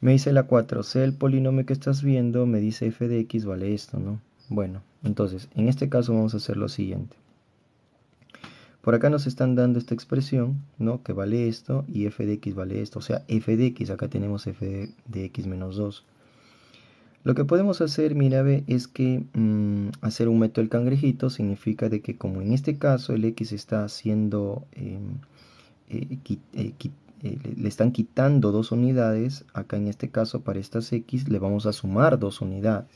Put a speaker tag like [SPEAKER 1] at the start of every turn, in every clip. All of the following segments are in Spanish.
[SPEAKER 1] Me dice la 4 sea el polinomio que estás viendo, me dice f de x vale esto, ¿no? Bueno, entonces, en este caso vamos a hacer lo siguiente. Por acá nos están dando esta expresión, ¿no? Que vale esto y f de x vale esto. O sea, f de x, acá tenemos f de x menos 2. Lo que podemos hacer, mira, ve, es que mm, hacer un método del cangrejito significa de que como en este caso el x está haciendo em, eh, eh, le están quitando dos unidades, acá en este caso para estas x le vamos a sumar dos unidades.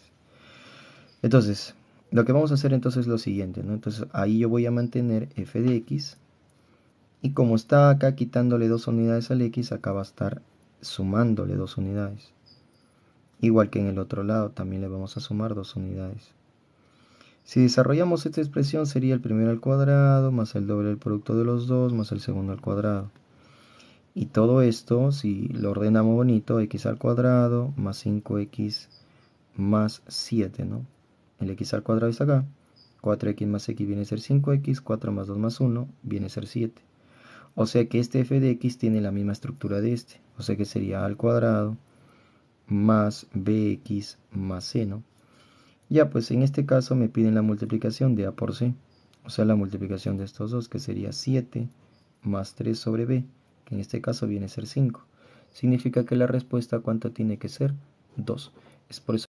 [SPEAKER 1] Entonces, lo que vamos a hacer entonces es lo siguiente, Entonces ahí yo voy a mantener f de x y como está acá quitándole dos unidades al x, acá va a estar sumándole dos unidades. Igual que en el otro lado también le vamos a sumar dos unidades. Si desarrollamos esta expresión sería el primero al cuadrado más el doble del producto de los dos más el segundo al cuadrado. Y todo esto, si lo ordenamos bonito, x al cuadrado más 5x más 7, ¿no? El x al cuadrado está acá. 4x más x viene a ser 5x, 4 más 2 más 1 viene a ser 7. O sea que este f de x tiene la misma estructura de este. O sea que sería a al cuadrado más bx más c, ¿no? Ya, pues en este caso me piden la multiplicación de a por c. O sea, la multiplicación de estos dos, que sería 7 más 3 sobre b en este caso viene a ser 5. Significa que la respuesta cuánto tiene que ser 2. Es por eso